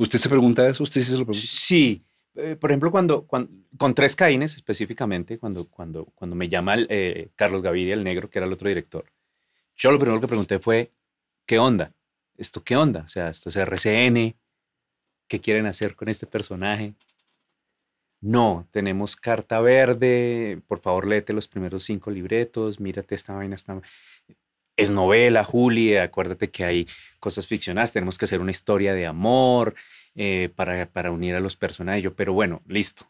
¿Usted se pregunta eso? ¿Usted sí Sí. Eh, por ejemplo, cuando, con tres caínes específicamente, cuando, cuando, cuando me llama eh, Carlos Gaviria, el negro, que era el otro director, yo lo primero que pregunté fue, ¿qué onda? ¿Esto qué onda? O sea, esto es RCN, ¿qué quieren hacer con este personaje? No, tenemos carta verde, por favor léete los primeros cinco libretos, mírate esta vaina, esta es novela, Juli, acuérdate que hay cosas ficcionadas, tenemos que hacer una historia de amor eh, para, unir a los personajes. pero bueno, listo,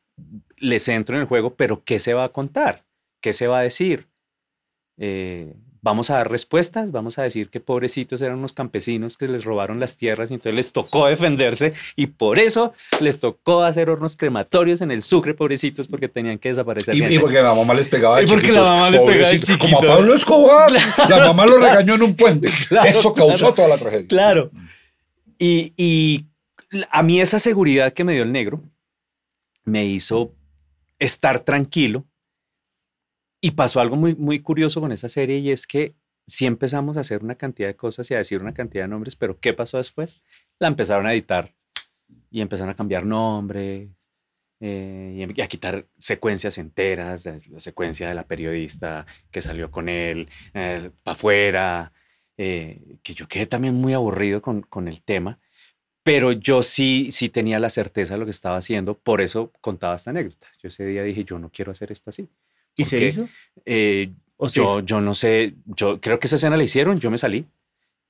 les entro en el juego, pero ¿qué se va a contar? ¿Qué se va a decir? Eh, vamos a dar respuestas, vamos a decir que pobrecitos eran unos campesinos que les robaron las tierras y entonces les tocó defenderse y por eso les tocó hacer hornos crematorios en el Sucre, pobrecitos, porque tenían que desaparecer. Y, porque la mamá les pegaba de Y porque la mamá les pegaba Como a Pablo Escobar, la mamá lo regañó en un puente. eso causó toda la tragedia. Claro. Mm. y a mí esa seguridad que me dio el negro me hizo estar tranquilo y pasó algo muy, muy curioso con esa serie y es que sí empezamos a hacer una cantidad de cosas y a decir una cantidad de nombres, pero ¿qué pasó después? La empezaron a editar y empezaron a cambiar nombres eh, em, y a quitar secuencias enteras, la secuencia de la periodista que salió con él, eh, para afuera, eh, que yo quedé también muy aburrido con, el tema, pero yo sí, sí tenía la certeza de lo que estaba haciendo, por eso contaba esta anécdota. Yo ese día dije, yo no quiero hacer esto así. ¿Y se hizo? Eh, ¿O yo, no sé, yo creo que esa escena la hicieron, yo me salí.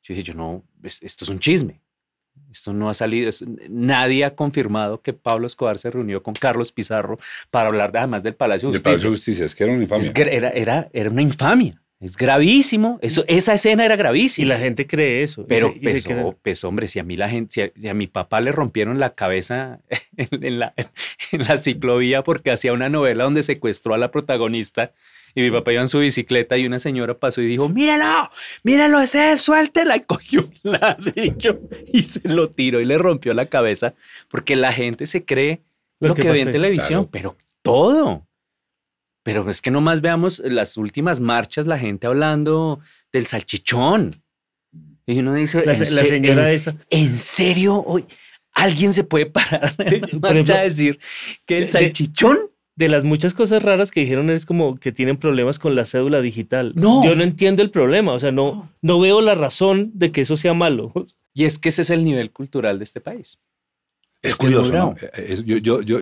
Yo dije, yo no, esto es un chisme. Esto no ha salido, nadie ha confirmado que Pablo Escobar se reunió con Carlos Pizarro para hablar de, además del Palacio de Justicia. Del Palacio de Justicia, es que era una infamia. Es era, una infamia, es gravísimo, eso, esa escena era gravísima. Y la gente cree eso. Pero y hombre, si a mí la gente, a, mi papá le rompieron la cabeza en, la, en la ciclovía porque hacía una novela donde secuestró a la protagonista y mi papá iba en su bicicleta y una señora pasó y dijo, míralo, míralo, ese suéltela. Y cogió un ladrillo y se lo tiró y le rompió la cabeza porque la gente se cree lo, que, ve en televisión, pero todo. Pero es que nomás veamos las últimas marchas, la gente hablando del salchichón. Y uno dice, la, señora ¿En serio? Hoy? alguien se puede parar a decir que el salchichón. De, las muchas cosas raras que dijeron es como que tienen problemas con la cédula digital. No. Yo no entiendo el problema. O sea, no, no veo la razón de que eso sea malo. Y es que ese es el nivel cultural de este país. Es, curioso. yo, yo,